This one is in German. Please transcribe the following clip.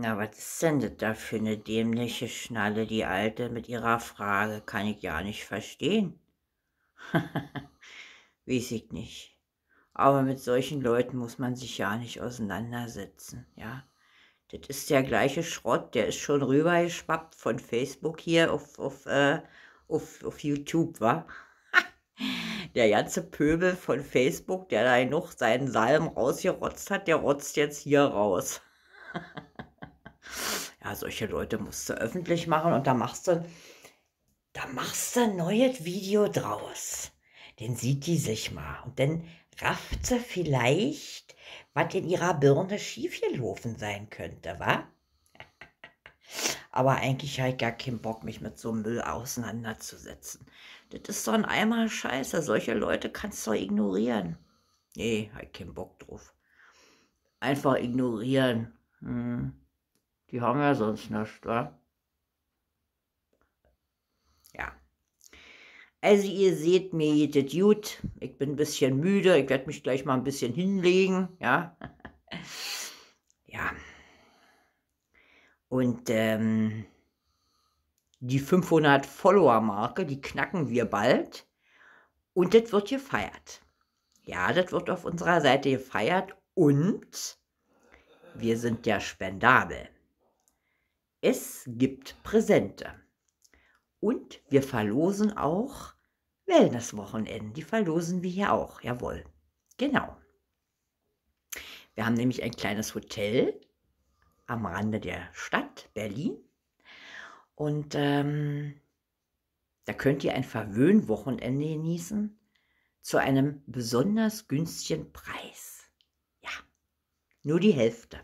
Na, was sendet da für eine dämliche Schnalle die Alte mit ihrer Frage, kann ich ja nicht verstehen. Weiß ich nicht. Aber mit solchen Leuten muss man sich ja nicht auseinandersetzen, ja. Das ist der gleiche Schrott, der ist schon rübergeschwappt von Facebook hier auf, auf, äh, auf, auf YouTube, wa? der ganze Pöbel von Facebook, der da noch seinen Salm rausgerotzt hat, der rotzt jetzt hier raus. Ja, ah, solche Leute musst du öffentlich machen und da machst du, da machst du ein neues Video draus. Den sieht die sich mal und dann rafft sie vielleicht, was in ihrer Birne schiefgelaufen sein könnte, wa? Aber eigentlich habe ich gar keinen Bock, mich mit so Müll auseinanderzusetzen. Das ist doch ein Eimer Scheiße. Solche Leute kannst du ignorieren. Nee, habe ich keinen Bock drauf. Einfach ignorieren. Hm. Die haben ja sonst nichts, wa? Ja. Also ihr seht, mir geht gut. Ich bin ein bisschen müde. Ich werde mich gleich mal ein bisschen hinlegen. Ja. ja. Und ähm, die 500 Follower-Marke, die knacken wir bald. Und das wird gefeiert. Ja, das wird auf unserer Seite gefeiert. Und wir sind ja spendabel. Es gibt Präsente. Und wir verlosen auch Wellness-Wochenenden. Die verlosen wir hier auch, jawohl. Genau. Wir haben nämlich ein kleines Hotel am Rande der Stadt Berlin. Und ähm, da könnt ihr ein Verwöhnwochenende genießen zu einem besonders günstigen Preis. Ja, nur die Hälfte.